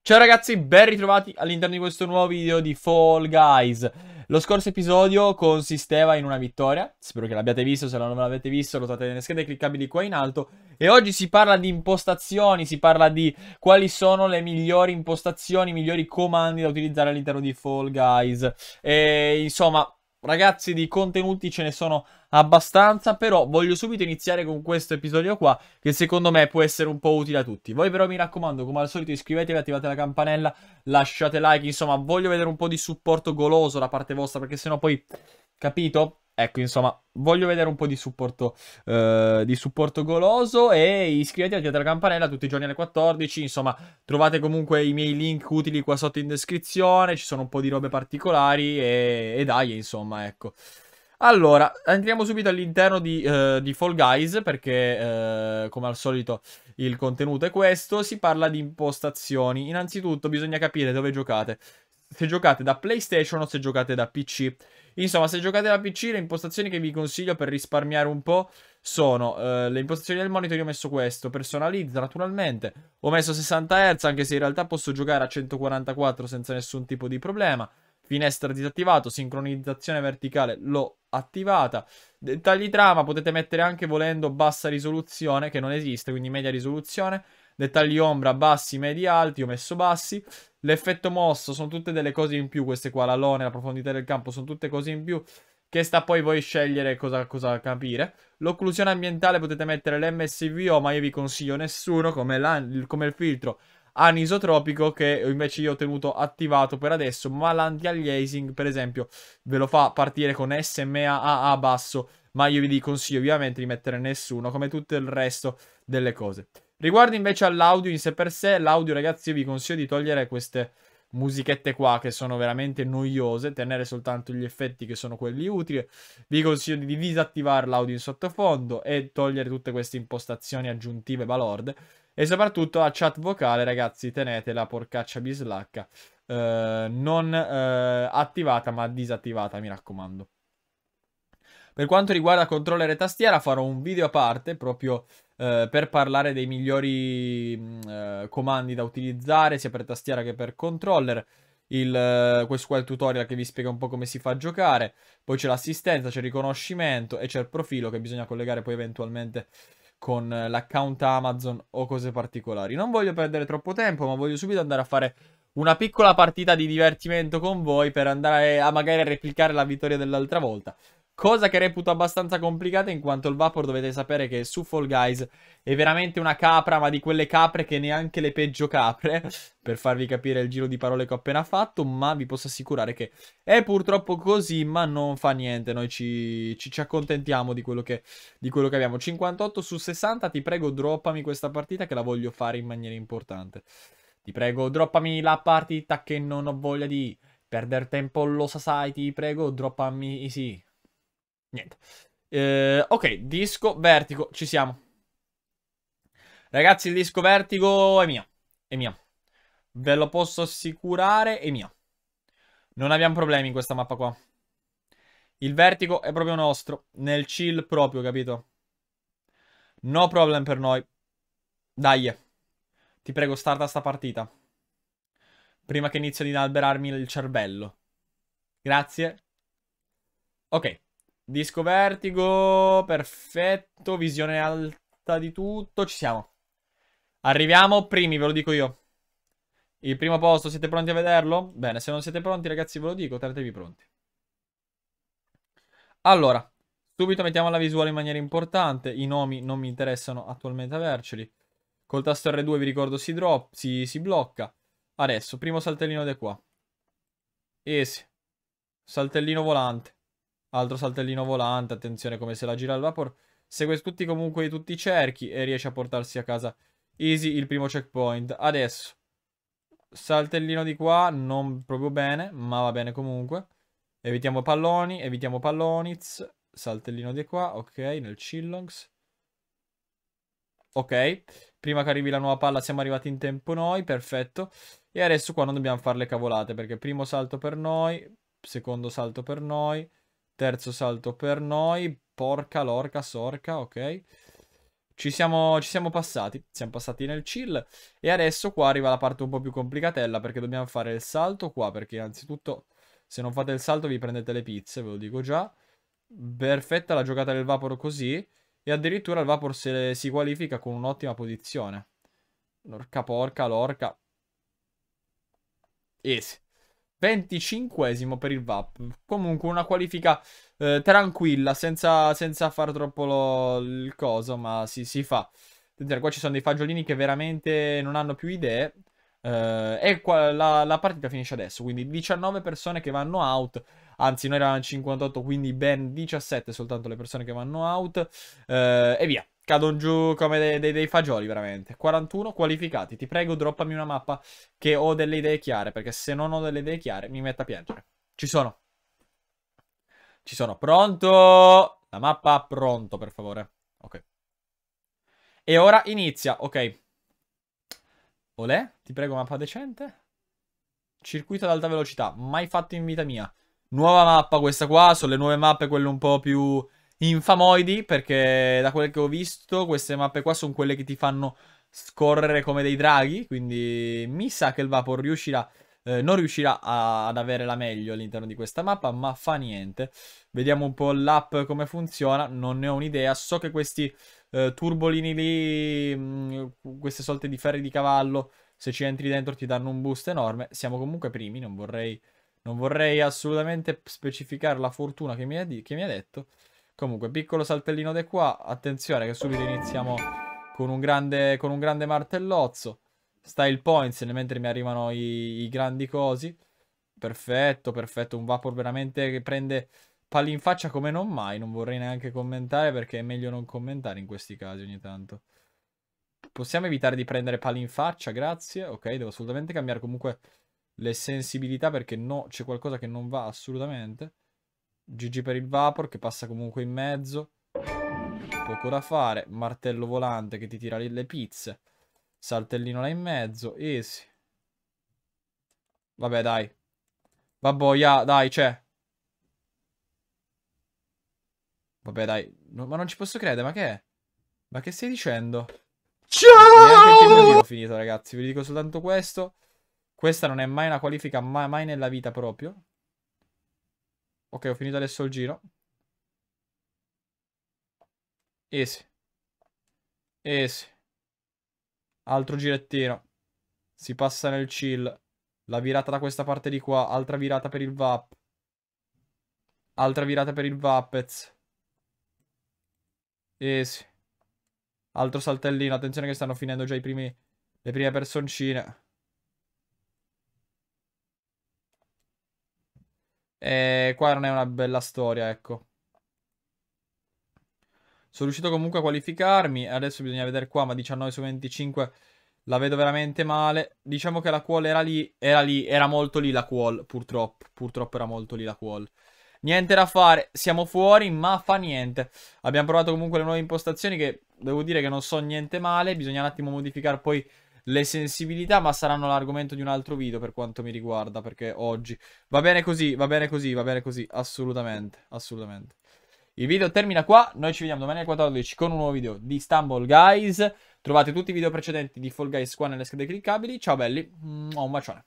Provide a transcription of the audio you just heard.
Ciao ragazzi, ben ritrovati all'interno di questo nuovo video di Fall Guys lo scorso episodio consisteva in una vittoria, spero che l'abbiate visto, se non l'avete visto lo trovate nelle schede cliccabili qua in alto e oggi si parla di impostazioni, si parla di quali sono le migliori impostazioni, i migliori comandi da utilizzare all'interno di Fall Guys e insomma Ragazzi di contenuti ce ne sono abbastanza, però voglio subito iniziare con questo episodio qua che secondo me può essere un po' utile a tutti. Voi però mi raccomando, come al solito iscrivetevi, attivate la campanella, lasciate like, insomma voglio vedere un po' di supporto goloso da parte vostra perché sennò poi, capito? Ecco, insomma, voglio vedere un po' di supporto, eh, di supporto goloso e iscrivetevi, attivate la campanella tutti i giorni alle 14, insomma, trovate comunque i miei link utili qua sotto in descrizione, ci sono un po' di robe particolari e, e dai, insomma, ecco. Allora, entriamo subito all'interno di, eh, di, Fall Guys perché, eh, come al solito, il contenuto è questo. Si parla di impostazioni. Innanzitutto bisogna capire dove giocate se giocate da PlayStation o se giocate da PC. Insomma, se giocate da PC, le impostazioni che vi consiglio per risparmiare un po' sono eh, le impostazioni del monitor. Io ho messo questo, personalizza naturalmente. Ho messo 60 Hz, anche se in realtà posso giocare a 144 senza nessun tipo di problema. Finestra disattivato, sincronizzazione verticale l'ho attivata. Dettagli trama potete mettere anche volendo bassa risoluzione, che non esiste, quindi media risoluzione. Dettagli ombra bassi, medi, alti, ho messo bassi l'effetto mosso, sono tutte delle cose in più queste qua, l'alone, la profondità del campo, sono tutte cose in più che sta poi voi scegliere cosa, cosa capire. L'occlusione ambientale potete mettere l'MSVO, oh, ma io vi consiglio nessuno come, come il filtro anisotropico che invece io ho tenuto attivato per adesso, ma l'anti-aliasing per esempio ve lo fa partire con SMA a basso, ma io vi consiglio ovviamente di mettere nessuno come tutto il resto delle cose. Riguardo invece all'audio in sé per sé, l'audio ragazzi io vi consiglio di togliere queste musichette qua che sono veramente noiose, tenere soltanto gli effetti che sono quelli utili. Vi consiglio di disattivare l'audio in sottofondo e togliere tutte queste impostazioni aggiuntive balord E soprattutto la chat vocale, ragazzi, tenete la porcaccia bislacca eh, non eh, attivata ma disattivata, mi raccomando. Per quanto riguarda controller e tastiera farò un video a parte proprio eh, per parlare dei migliori mm, eh, comandi da utilizzare sia per tastiera che per controller. Il, eh, questo qua è il tutorial che vi spiega un po' come si fa a giocare. Poi c'è l'assistenza, c'è il riconoscimento e c'è il profilo che bisogna collegare poi eventualmente con eh, l'account Amazon o cose particolari. Non voglio perdere troppo tempo, ma voglio subito andare a fare una piccola partita di divertimento con voi per andare a magari a replicare la vittoria dell'altra volta. Cosa che reputo abbastanza complicata in quanto il Vapor dovete sapere che su Fall Guys è veramente una capra, ma di quelle capre che neanche le peggio capre, per farvi capire il giro di parole che ho appena fatto, ma vi posso assicurare che è purtroppo così, ma non fa niente, noi ci, ci, ci accontentiamo di quello, che, di quello che abbiamo. 58 su 60, ti prego droppami questa partita che la voglio fare in maniera importante. Ti prego droppami la partita che non ho voglia di... perdere tempo lo sai, ti prego, droppami, sì, Niente. Eh, ok, disco vertigo, ci siamo. Ragazzi, il disco vertigo è mio. È mio. Ve lo posso assicurare, è mio. Non abbiamo problemi in questa mappa qua. Il vertigo è proprio nostro. Nel chill proprio, capito? No problem per noi. Dai. Ti prego, starta sta partita. Prima che inizio ad inalberarmi il cervello. Grazie. Ok. Disco vertigo, perfetto, visione alta di tutto, ci siamo. Arriviamo primi, ve lo dico io. Il primo posto, siete pronti a vederlo? Bene, se non siete pronti ragazzi ve lo dico, tenetevi pronti. Allora, subito mettiamo la visuale in maniera importante, i nomi non mi interessano attualmente averceli. Col tasto R2 vi ricordo si, drop, si, si blocca. Adesso, primo saltellino da qua. Esi. Saltellino volante. Altro saltellino volante, attenzione come se la gira al vapor. Segue tutti comunque tutti i cerchi e riesce a portarsi a casa easy il primo checkpoint. Adesso, saltellino di qua, non proprio bene, ma va bene comunque. Evitiamo palloni, evitiamo palloniz. Saltellino di qua, ok, nel Chillongs. Ok, prima che arrivi la nuova palla siamo arrivati in tempo noi, perfetto. E adesso qua non dobbiamo fare le cavolate perché primo salto per noi, secondo salto per noi, Terzo salto per noi. Porca, lorca, sorca, ok. Ci siamo, ci siamo, passati, siamo passati nel chill e adesso qua arriva la parte un po' più complicatella perché dobbiamo fare il salto qua perché innanzitutto se non fate il salto vi prendete le pizze, ve lo dico già. Perfetta la giocata del Vapor così e addirittura il Vapor se, si qualifica con un'ottima posizione. Lorca porca, lorca. Easy. 25 esimo per il VAP. Comunque una qualifica eh, tranquilla, senza, senza far troppo lo, il coso, ma si, si fa. Attenzione, qua ci sono dei fagiolini che veramente non hanno più idee. Eh, e qua, la, la, partita finisce adesso, quindi 19 persone che vanno out. Anzi, noi eravamo 58, quindi ben 17 soltanto le persone che vanno out. Eh, e via. Cadono giù come dei, dei, dei, fagioli, veramente. 41 qualificati. Ti prego, droppami una mappa che ho delle idee chiare. Perché se non ho delle idee chiare, mi metto a piangere. Ci sono. Ci sono. Pronto? La mappa pronto, per favore. Ok. E ora inizia. Ok. Olè, ti prego, mappa decente. Circuito ad alta velocità. Mai fatto in vita mia. Nuova mappa questa qua. Sono le nuove mappe, quelle un po' più infamoidi perché da quel che ho visto queste mappe qua sono quelle che ti fanno scorrere come dei draghi, quindi mi sa che il Vapor riuscirà, eh, non riuscirà a, ad avere la meglio all'interno di questa mappa, ma fa niente. Vediamo un po' l'app come funziona, non ne ho un'idea, so che questi eh, turbolini lì, mh, mm, queste solte di ferri di cavallo, se ci entri dentro ti danno un boost enorme, siamo comunque primi, non vorrei, non vorrei assolutamente specificare la fortuna che mi ha, che mi ha detto, Comunque, piccolo saltellino di qua. Attenzione che subito iniziamo con un grande, con un grande martellozzo. Style points, mentre mi arrivano i, i grandi cosi. Perfetto, perfetto. Un vapor veramente che prende pali in faccia come non mai. Non vorrei neanche commentare perché è meglio non commentare in questi casi ogni tanto. Possiamo evitare di prendere pali in faccia, grazie. Ok, devo assolutamente cambiare comunque le sensibilità perché no, c'è qualcosa che non va assolutamente. GG per il Vapor che passa comunque in mezzo. Poco da fare. Martello volante che ti tira lì le pizze. Saltellino là in mezzo. Easy. Vabbè, dai. Vabbè, dai, c'è. Vabbè, dai. No, ma non ci posso credere, ma che è? Ma che stai dicendo? Ciao! Neanche il primo giro finito, ragazzi. Vi dico soltanto questo. Questa non è mai una qualifica, mai, mai nella vita proprio. Ok, ho finito adesso il giro. Easy. Easy. Altro girettino. Si passa nel chill. La virata da questa parte di qua. Altra virata per il Vap. Altra virata per il Vapez. Easy. Altro saltellino. Attenzione che stanno finendo già i primi, le prime personcine. E qua non è una bella storia, ecco. Sono riuscito comunque a qualificarmi. Adesso bisogna vedere qua, ma 19 su 25 la vedo veramente male. Diciamo che la qual era lì, era lì, era molto lì la qual, purtroppo. Purtroppo era molto lì la qual. Niente da fare, siamo fuori, ma fa niente. Abbiamo provato comunque le nuove impostazioni che devo dire che non so niente male. Bisogna un attimo modificare poi le sensibilità, ma saranno l'argomento di un altro video per quanto mi riguarda, perché oggi... Va bene così, va bene così, va bene così, assolutamente, assolutamente. Il video termina qua, noi ci vediamo domani alle 14 con un nuovo video di Stumble Guys. Trovate tutti i video precedenti di Fall Guys qua nelle schede cliccabili. Ciao belli, mm, un bacione.